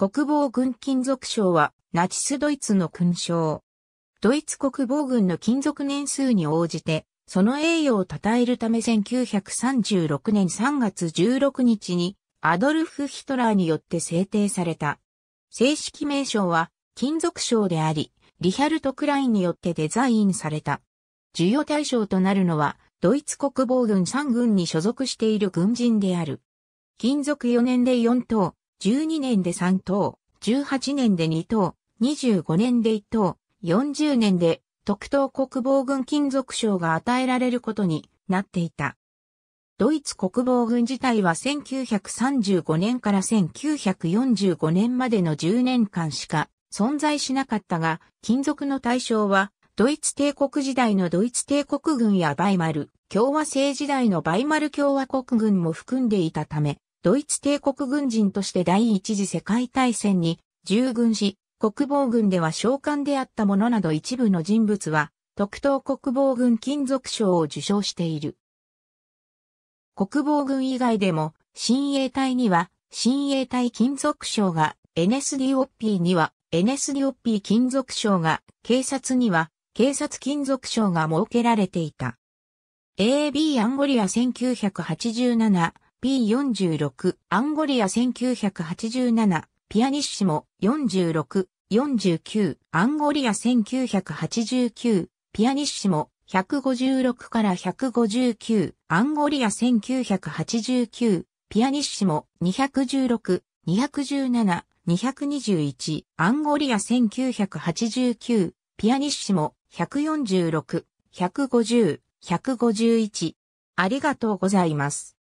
国防軍金属賞は、ナチスドイツの勲章。ドイツ国防軍の金属年数に応じて、その栄誉を称えるため1936年3月16日に、アドルフ・ヒトラーによって制定された。正式名称は、金属賞であり、リヒャルト・クラインによってデザインされた。授与対象となるのは、ドイツ国防軍3軍に所属している軍人である。金属4年で4等、12年で3等、18年で2等、25年で1等、40年で特等国防軍金属賞が与えられることになっていた。ドイツ国防軍自体は1935年から1945年までの10年間しか存在しなかったが、金属の対象は、ドイツ帝国時代のドイツ帝国軍やバイマル、共和制時代のバイマル共和国軍も含んでいたため、ドイツ帝国軍人として第一次世界大戦に従軍し、国防軍では将官であったものなど一部の人物は、特等国防軍金属賞を受賞している。国防軍以外でも、新衛隊には、新衛隊金属賞が、NSDOP には、NSDOP 金属賞が、警察には、警察金属賞が設けられていた。AB アンゴリア1987 P46、アンゴリア1987、ピアニッシモ46、49、アンゴリア1989、ピアニッシモ156から159、アンゴリア1989、ピアニッシモ216、217、221、アンゴリア1989、ピアニッシモ146、150、151。ありがとうございます。